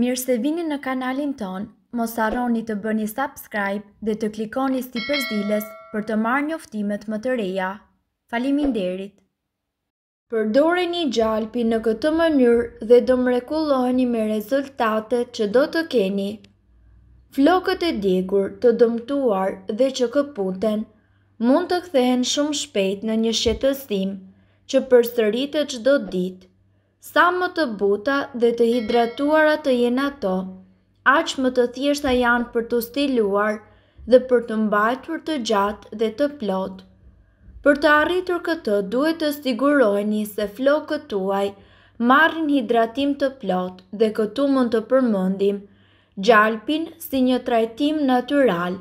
Mirë se vini në kanalin ton, mos arroni të bëni subscribe dhe të klikoni sti përzilës për të marrë njoftimet më të reja. Falimin derit! Përdore një gjalpi në këtë mënyrë dhe do mrekulloheni me rezultate që do të keni. Flokët e digur të dëmtuar dhe që këputen mund të kthehen shumë shpejt në një shqetësim që përstëritë që do ditë Sa më të buta dhe të hidratuara të jenë ato, aq më të thjeshta janë për të stiluar dhe për të mbajtur të gjatë dhe të plot. Për të arritur këtë, duhet të sigurojeni se flokët tuaj marrin hidratim të plot dhe këtu mund të përmendim gjalpin si një trajtim natyral.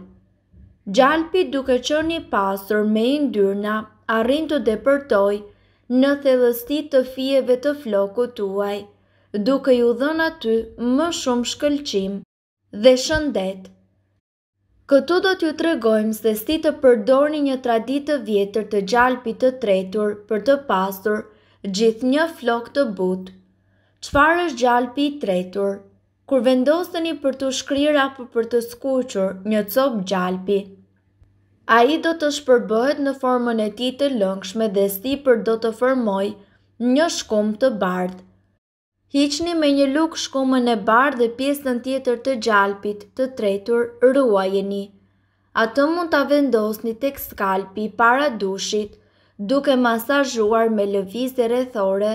Gjalpi duke qenë i pasur me yndyrna, arrin të depërtojë në thellësti të fieve të flokut tuaj, duke ju dhënë aty më shumë shkëlqim dhe shëndet. Këtu do t'ju tregojmë se si të përdorni një traditë të vjetër të gjalpit të tretur për të pasur gjithë një flok të but. Qfar është gjalpi i tretur? Kur vendoseni për të shkrir apo për të skuqur një copë gjalpi, a i do të shpërbëhet në formën e ti të lëngshme dhe si për do të formoj një shkumë të bardhë. Hiqni me një lukë shkumën e bardhë dhe pjesën tjetër të gjalpit të tretur ruajeni. të mund të vendosni tek skalpi para dushit, duke masazhuar me lëviz e rethore,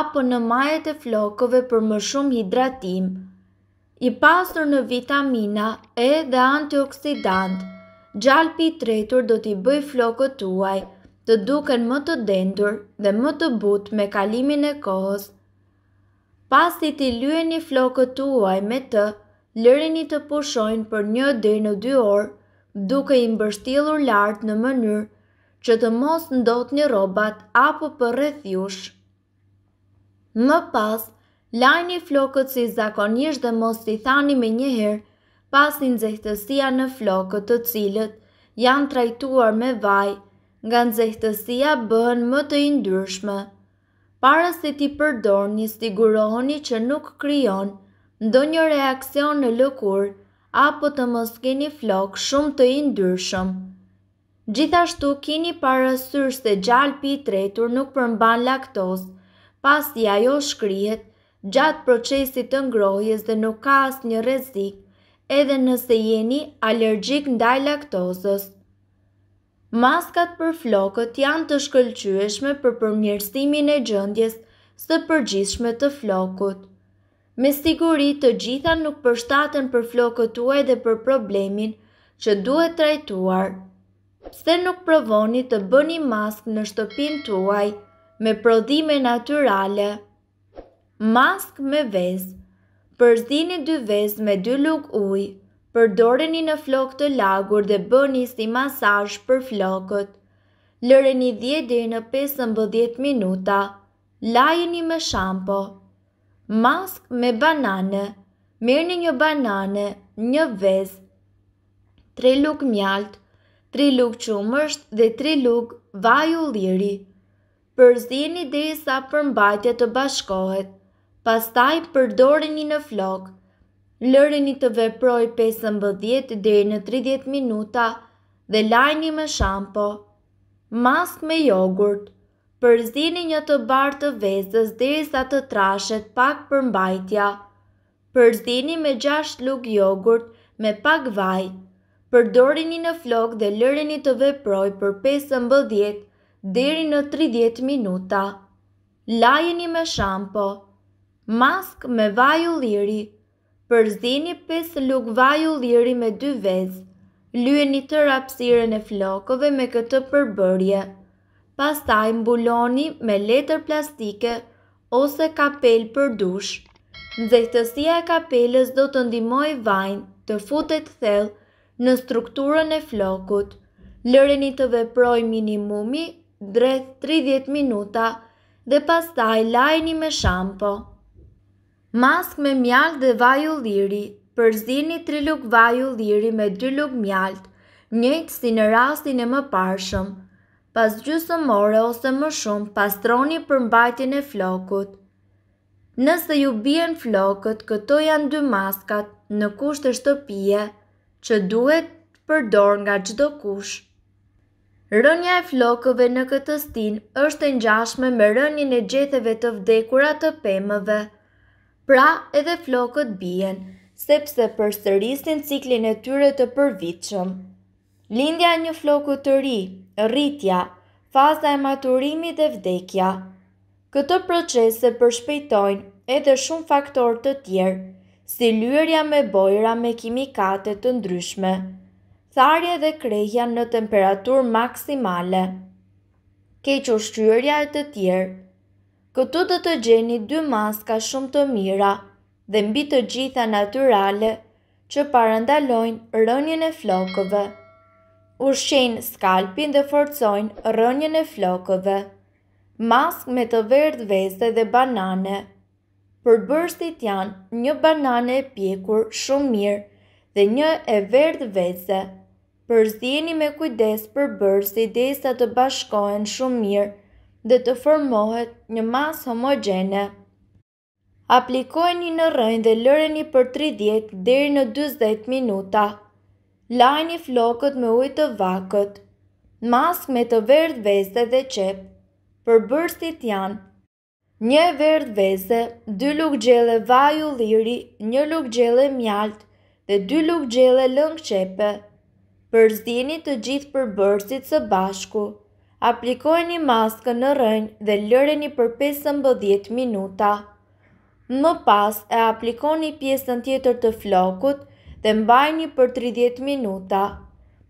apo në majet e flokove për më shumë hidratim, i pasur në vitamina E dhe antioksidantë, Gjalpi i tretur do t'i bëj flokët tuaj, të duken më të dendur dhe më të but me kalimin e kohës. Pas t'i t'i luen flokët tuaj me të, lërin i të pushojnë për një dhe në dy orë, duke i mbërstilur lartë në mënyrë që të mos ndot një robat apo për rrethjush. Më pas, lajni flokët si zakonisht dhe mos t'i thani me njëherë, pas një në flokët të cilët janë trajtuar me vaj, nga nëzhtësia bëhen më të indyrshme. Para se ti përdor një stigurohoni që nuk kryon, ndo një reakcion në lëkur, apo të mos keni flok shumë të indyrshëm. Gjithashtu kini parasyr se gjalpi i tretur nuk përmban laktos, pas ajo shkrihet gjatë procesit të ngrohjes dhe nuk ka asë një rezik edhe nëse jeni alergjik ndaj laktozës. Maskat për flokët janë të shkëlqyeshme për përmjërstimin e gjëndjes së përgjithshme të flokut. Me siguri të gjitha nuk përshtaten për flokët tuaj dhe për problemin që duhet trajtuar. Pse nuk provoni të bëni mask në shtëpin tuaj me prodhime naturale? Mask me vezë Përzini dy vez me dy luk uj, përdoreni në flok të lagur dhe bëni si masaj për flokët. Lëreni 10 dhe në 15 minuta, lajeni me shampo. Mask me banane, mirë një banane, një vez, 3 luk mjalt, 3 luk qumësht dhe 3 luk vaj u liri. Përzini dhe i sa përmbajtja të bashkohet. Pastaj përdoreni në flok, Lëreni të veproj 5-10 dhe në 30 minuta dhe lajni me shampo. Mask me jogurt, përzini një të bartë të vezës dhe i sa të trashet pak për mbajtja. Përzini me 6 luk jogurt me pak vaj, përdoreni në flok dhe lëreni të veproj për 5-10 dhe në 30 minuta. Lajni me shampo mask me vaj ulliri. Përzini 5 lug vaj ulliri me 2 vezë. Lyeni të rapsire e flokove me këtë përbërje. Pastaj mbuloni me letër plastike ose kapel për dush. Nxehtësia e kapelës do të ndihmojë vajin të futet thellë në strukturën e flokut. Lëreni të veproj minimumi drejt 30 minuta dhe pastaj lajni me shampo. Mask me mjalt dhe vaju liri, përzini 3 luk vaju liri me 2 luk mjalt, njëjtë si në rastin e më parshëm. Pas gjusë more ose më shumë, pastroni për mbajtjen e flokut. Nëse ju bjen flokët, këto janë dy maskat në kusht e shtëpije që duhet përdor nga gjdo kush. Rënja e flokëve në këtë stin është e njashme me rënjën e gjetheve të vdekurat të pemëve. Pra edhe flokët bijen, sepse për sërisin ciklin e tyre të përvitshëm. Lindja një floku të ri, rritja, faza e maturimi dhe vdekja. Këto procese përshpejtojnë edhe shumë faktor të tjerë, si lyërja me bojra me kimikate të ndryshme, tharje dhe krejja në temperatur maksimale. Keqo shqyërja e të tjerë, Këtu do të gjeni dy maska shumë të mira dhe mbi të gjitha naturale që parandalojnë rënjën e flokëve. Ushqejnë skalpin dhe forcojnë rënjën e flokëve. Mask me të verdh veze dhe banane. Për bërstit janë një banane e pjekur shumë mirë dhe një e verdh veze. Përzieni me kujdes për bërstit dhe sa të bashkojnë shumë mirë dhe të formohet një mas homogene. Aplikojni në rëjnë dhe lëreni për 30 dhe në 20 minuta. Lajni flokët me ujtë të vakët. Mask me të verdh vese dhe qep. Për bërstit janë. Një verdh vese, dy luk gjele vaj u liri, një luk gjele mjalt dhe dy luk gjele lëng qepe. Përzdini të gjithë për bërstit së bashku aplikojni maskë në rënjë dhe lëreni për 15 minuta. Më pas e aplikoni pjesën tjetër të flokut dhe mbajni për 30 minuta.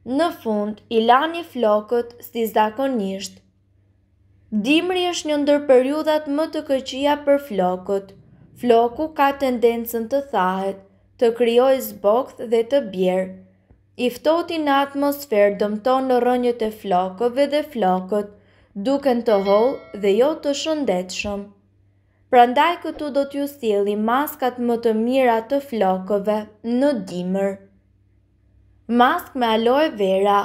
Në fund, i lani flokët si zakonisht. Dimri është një ndër periudat më të këqia për flokët. Floku ka tendencën të thahet, të kryoj zbokth dhe të bjerë iftoti në atmosferë dëmton në rënjët e flokëve dhe flokët, duken të holë dhe jo të shëndetshëm. Prandaj këtu do t'ju sjelli maskat më të mira të flokëve në dimër. Mask me aloe vera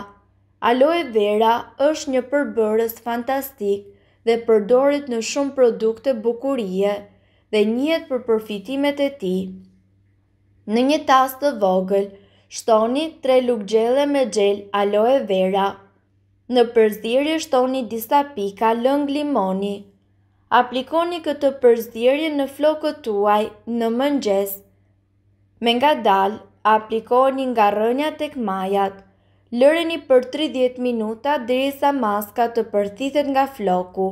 Aloe vera është një përbërës fantastik dhe përdorit në shumë produkte bukurie dhe njët për përfitimet e ti. Në një tas të vogël, shtoni 3 lukë gjele me gjel aloe vera. Në përzirje shtoni disa pika lëng limoni. Aplikoni këtë përzirje në flokët tuaj në mëngjes. Me nga dal, aplikoni nga rënja tek majat. Lëreni për 30 minuta dhe sa maska të përthitet nga floku.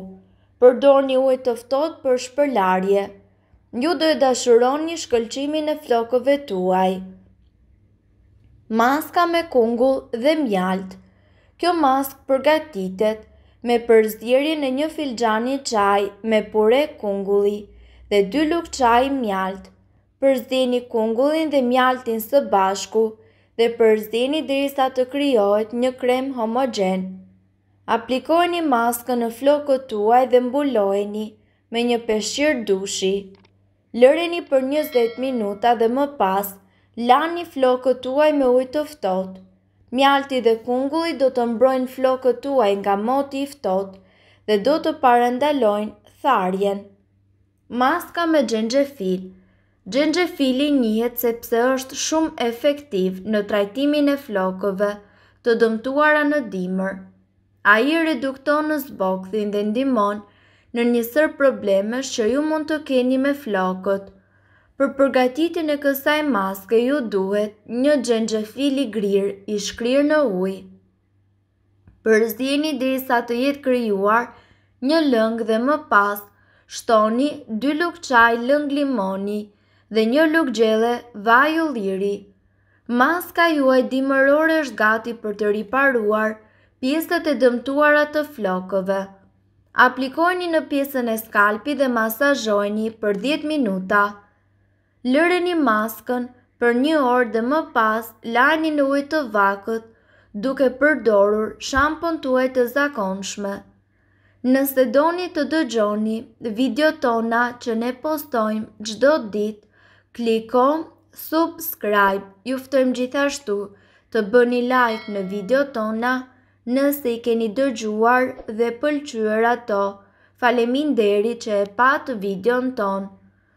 Përdoni uaj tëftot për shpërlarje. Një do e dashuron një shkëlqimin e flokëve tuaj maska me kungull dhe mjalt. Kjo mask përgatitet me përzdjeri në një filgjani qaj me pure kungulli dhe dy luk qaj mjalt. Përzdjeni kungullin dhe mjaltin së bashku dhe përzdjeni dhërisa të kryojt një krem homogen. Aplikojni maskën në flokët tuaj dhe mbulojni me një peshqir dushi. Lëreni për 20 minuta dhe më pas lani flokët tuaj me ujtë të ftohtë. Mjalti dhe kungulli do të mbrojnë flokët tuaj nga moti i ftohtë dhe do të parandalojnë tharjen. Maska me gjengjefil Gjengjefili njëhet sepse është shumë efektiv në trajtimin e flokëve të dëmtuara në dimër. A i redukton në zbokthin dhe ndimon në njësër probleme që ju mund të keni me flokët. Për përgatitin e kësaj maske ju duhet një gjengje fili grirë i shkrirë në uj. Për zini dhe sa të jetë kryuar, një lëngë dhe më pas, shtoni dy luk qaj lëngë limoni dhe një luk gjele vaj u liri. Maska ju e dimërore është gati për të riparuar pjesët e dëmtuara të flokëve. Aplikojni në pjesën e skalpi dhe masajojni për 10 minuta lëreni maskën për një orë dhe më pas lani në ujtë të vakët duke përdorur shampon tuaj të zakonshme. Nëse doni të dëgjoni video tona që ne postojmë gjdo ditë, kliko subscribe, juftojmë gjithashtu të bëni like në video tona nëse i keni dëgjuar dhe pëlqyër ato. Falemin deri që e patë videon tonë